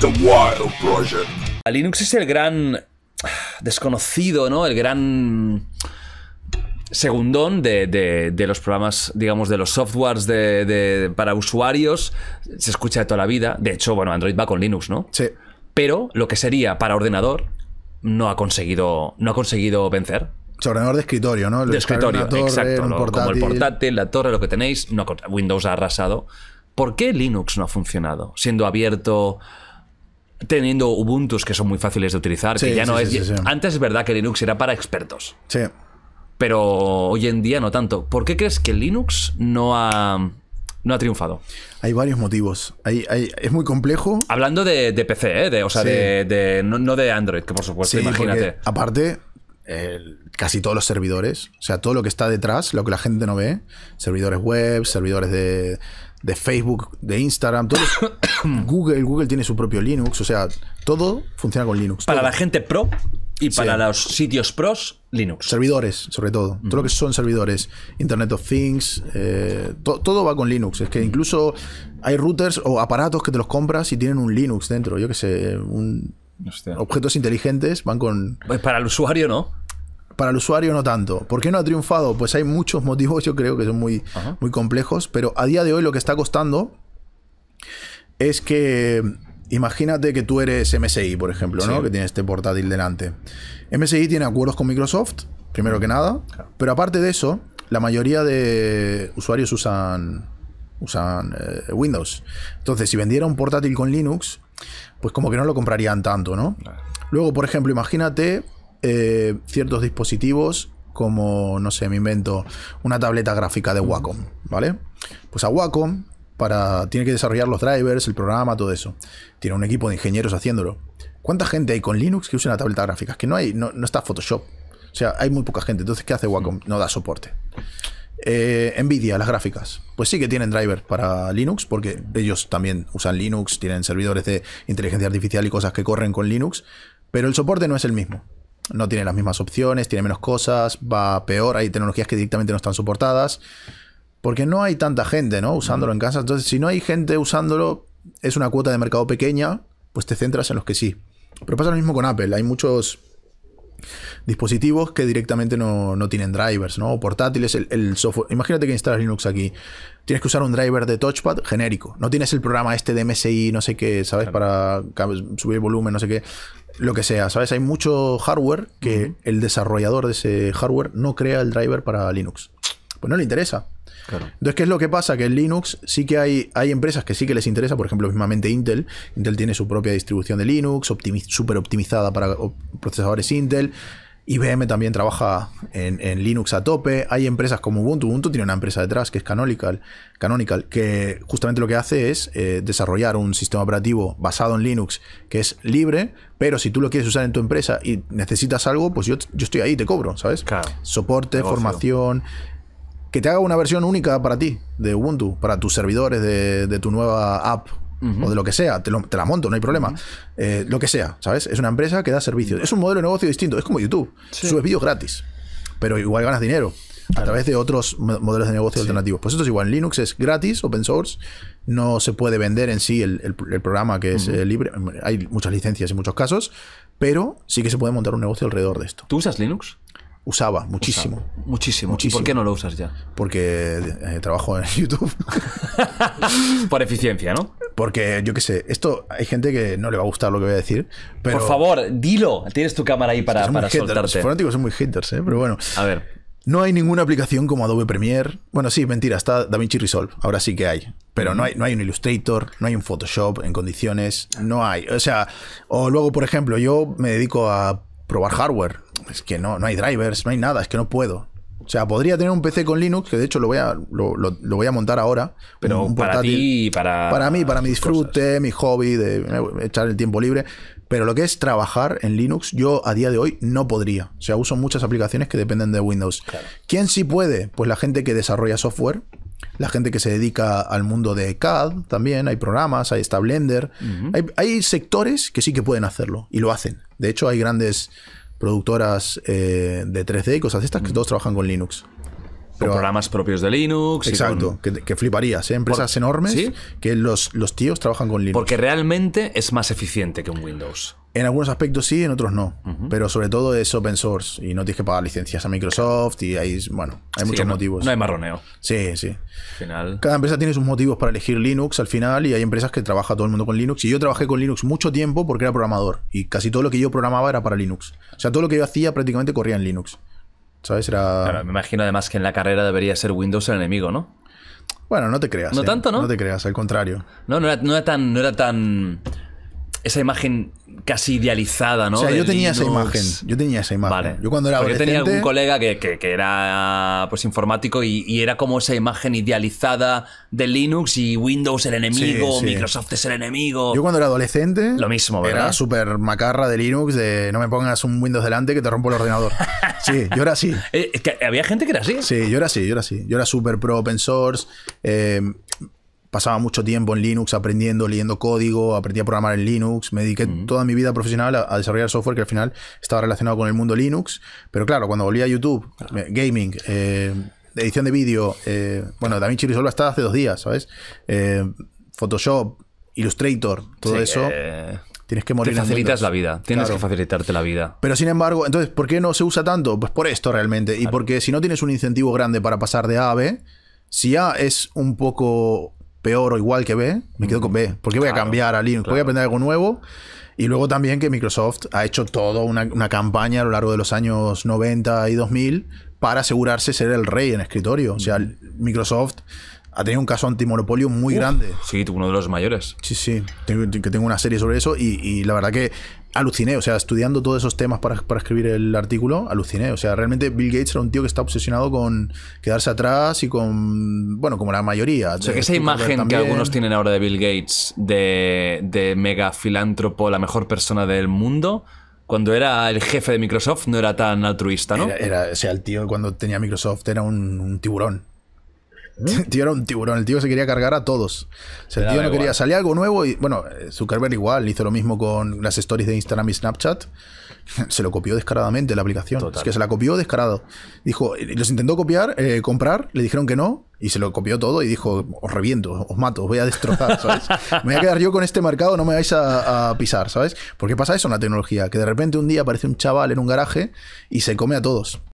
The Wild Linux es el gran desconocido, ¿no? El gran segundón de, los programas, digamos, de los softwares para usuarios, se escucha de toda la vida. De hecho, bueno, Android va con Linux, ¿no? Sí. Pero lo que sería para ordenador no ha conseguido, no ha conseguido vencer. ordenador de escritorio, ¿no? El de escritorio, exacto. como el portátil, la torre, lo que tenéis, no, Windows ha arrasado. ¿Por qué Linux no ha funcionado? Siendo abierto, teniendo Ubuntu, que son muy fáciles de utilizar, que ya no es... Antes es verdad que Linux era para expertos. Sí. Pero hoy en día no tanto. ¿Por qué crees que Linux no ha, no ha triunfado? Hay varios motivos. es muy complejo. Hablando de, PC, ¿eh? de, o sea, de, no, de Android, que por supuesto, imagínate. Aparte, casi todos los servidores, o sea, todo lo que está detrás, lo que la gente no ve, servidores web, servidores de, Facebook, de Instagram, todos Google, Google tiene su propio Linux, o sea, todo funciona con Linux. Para la gente pro y para los sitios pros, Linux. Servidores, sobre todo. Todo lo que son servidores. Internet of Things, eh, todo va con Linux. Es que incluso hay routers o aparatos que te los compras y tienen un Linux dentro. Yo qué sé, objetos inteligentes van con... Pues para el usuario no para el usuario no tanto. ¿Por qué no ha triunfado? Pues hay muchos motivos, yo creo que son muy, muy complejos, pero a día de hoy lo que está costando es que imagínate que tú eres MSI, por ejemplo, ¿no? Que tiene este portátil delante. MSI tiene acuerdos con Microsoft, primero que nada, pero aparte de eso, la mayoría de usuarios usan usan eh, Windows. Entonces, si vendiera un portátil con Linux, pues como que no lo comprarían tanto, ¿no? Luego, por ejemplo, imagínate eh, ciertos dispositivos como, no sé, me invento, una tableta gráfica de Wacom, ¿vale? Pues a Wacom tiene que desarrollar los drivers, el programa, todo eso. Tiene un equipo de ingenieros haciéndolo. ¿Cuánta gente hay con Linux que usa una tableta gráfica? Que no hay, no, está Photoshop. O sea, hay muy poca gente. Entonces, ¿qué hace Wacom? Mm. No da soporte. Eh, Nvidia, las gráficas. Pues sí que tienen drivers para Linux, porque ellos también usan Linux, tienen servidores de inteligencia artificial y cosas que corren con Linux, pero el soporte no es el mismo. No tiene las mismas opciones, tiene menos cosas, va peor, hay tecnologías que directamente no están soportadas porque no hay tanta gente, ¿no? Usándolo en casa. Entonces, si no hay gente usándolo, es una cuota de mercado pequeña, pues te centras en los que sí. Pero pasa lo mismo con Apple. Hay muchos dispositivos que directamente no, tienen drivers, ¿no? O portátiles, el, software. Imagínate que instalas Linux aquí. Tienes que usar un driver de touchpad genérico. No tienes el programa este de MSI, no sé qué, ¿sabes? Para subir volumen, no sé qué. Lo que sea, ¿sabes? Hay mucho hardware que el desarrollador de ese hardware no crea el driver para Linux. Pues no le interesa. Entonces, ¿qué es lo que pasa? Que en Linux sí que hay, hay empresas que sí que les interesa, por ejemplo, mismamente Intel. Intel tiene su propia distribución de Linux, súper optimizada para procesadores Intel. IBM también trabaja en, Linux a tope. Hay empresas como Ubuntu. Ubuntu tiene una empresa detrás que es Canonical, Canonical que justamente lo que hace es eh, desarrollar un sistema operativo basado en Linux que es libre, pero si tú lo quieres usar en tu empresa y necesitas algo, pues yo, estoy ahí, te cobro, ¿sabes? Soporte, formación, que te haga una versión única para ti, de Ubuntu, para tus servidores de, tu nueva app o de lo que sea, te, la monto, no hay problema. Eh, lo que sea, ¿sabes? Es una empresa que da servicios. Es un modelo de negocio distinto, es como YouTube. Subes vídeos gratis, pero igual ganas dinero a través de otros modelos de negocio alternativos. Pues esto es igual, Linux es gratis, open source, no se puede vender en sí el, programa que es eh, libre, hay muchas licencias en muchos casos, pero sí que se puede montar un negocio alrededor de esto. ¿Tú usas Linux? Usaba muchísimo. Muchísimo. ¿Y por qué no lo usas ya? Porque eh, trabajo en YouTube. por eficiencia, ¿no? Porque yo qué sé, esto hay gente que no le va a gustar lo que voy a decir. Pero... Por favor, dilo. Tienes tu cámara ahí para, soltarte. Los son muy haters, ¿eh? Pero bueno. A ver. No hay ninguna aplicación como Adobe Premiere. Bueno, sí, mentira, está DaVinci Resolve. Ahora sí que hay. Pero no hay, no hay un Illustrator, no hay un Photoshop en condiciones. No hay. O sea, o luego, por ejemplo, yo me dedico a probar hardware es que no, no hay drivers, no hay nada, es que no puedo. O sea, podría tener un PC con Linux, que de hecho lo voy a, lo, voy a montar ahora. Pero mm, para ti para. Para mí, para mi disfrute, mi hobby, de eh, echar el tiempo libre. Pero lo que es trabajar en Linux, yo a día de hoy no podría. O sea, uso muchas aplicaciones que dependen de Windows. ¿Quién sí puede? Pues la gente que desarrolla software, la gente que se dedica al mundo de CAD también, hay programas, hay está Blender. hay, hay sectores que sí que pueden hacerlo y lo hacen. De hecho, hay grandes productoras eh, de 3D y cosas de estas que mm. todos trabajan con Linux. programas propios de Linux. Exacto, que, fliparías. ¿eh? Empresas enormes que los, los tíos trabajan con Linux. Porque realmente es más eficiente que un Windows. En algunos aspectos sí, en otros no. Pero sobre todo es open source y no tienes que pagar licencias a Microsoft y hay, bueno, hay muchos motivos. No hay marroneo. Sí, sí. Cada empresa tiene sus motivos para elegir Linux al final y hay empresas que trabaja todo el mundo con Linux. Y yo trabajé con Linux mucho tiempo porque era programador y casi todo lo que yo programaba era para Linux. O sea, todo lo que yo hacía prácticamente corría en Linux. ¿Sabes? Era... me imagino además que en la carrera debería ser Windows el enemigo, ¿no? Bueno, no te creas. No ¿eh? tanto, ¿no? No te creas, al contrario. No, no no era tan... No era tan esa imagen casi idealizada, ¿no? O sea, yo tenía esa imagen. Yo tenía esa imagen. Vale. Yo cuando era adolescente... Yo tenía algún colega que, era pues informático y, era como esa imagen idealizada de Linux y Windows el enemigo, Microsoft es el enemigo. Yo cuando era adolescente... Lo mismo, ¿verdad? Era súper macarra de Linux, de no me pongas un Windows delante que te rompo el ordenador. sí, yo era así. Eh, es que había gente que era así. Sí, yo era así, yo era así. Yo era súper pro open source. Eh, pasaba mucho tiempo en Linux aprendiendo, leyendo código, aprendí a programar en Linux, me dediqué toda mi vida profesional a, desarrollar software que al final estaba relacionado con el mundo Linux, pero claro, cuando volví a YouTube, gaming, eh, edición de vídeo, eh, bueno, también Chirisolva está hace dos días, ¿sabes? Eh, Photoshop, Illustrator, todo eso. Tienes que morir. Te facilitas la vida. Tienes que facilitarte la vida. Pero sin embargo, entonces, ¿por qué no se usa tanto? Pues por esto realmente. Y porque si no tienes un incentivo grande para pasar de A a B, si A es un poco peor o igual que B, me quedo con B. Mm. ¿Por qué voy a cambiar a Linux? Voy a aprender algo nuevo. Y luego también que Microsoft ha hecho toda una, una, campaña a lo largo de los años 90 y 2000 para asegurarse ser el rey en escritorio. O sea, Microsoft ha tenido un caso antimonopolio muy grande. Sí, uno de los mayores. Sí, sí, que tengo una serie sobre eso y, la verdad que aluciné, o sea, estudiando todos esos temas para, escribir el artículo, aluciné. O sea, realmente Bill Gates era un tío que está obsesionado con quedarse atrás y con, bueno, como la mayoría. O sea, que esa imagen que algunos tienen ahora de Bill Gates, de, mega filántropo, la mejor persona del mundo, cuando era el jefe de Microsoft no era tan altruista, ¿no? o sea, el tío cuando tenía Microsoft era un tiburón. ¿Mm? tío era un tiburón, el tío se quería cargar a todos. O el tío no quería salir algo nuevo y bueno, Zuckerberg igual hizo lo mismo con las stories de Instagram y Snapchat. Se lo copió descaradamente la aplicación. Es que se la copió descarado. Dijo, los intentó copiar, eh, comprar, le dijeron que no y se lo copió todo y dijo, os reviento, os mato, os voy a destrozar, ¿sabes? Me voy a quedar yo con este mercado, no me vais a, a, pisar, ¿sabes? Porque pasa eso en la tecnología, que de repente un día aparece un chaval en un garaje y se come a todos.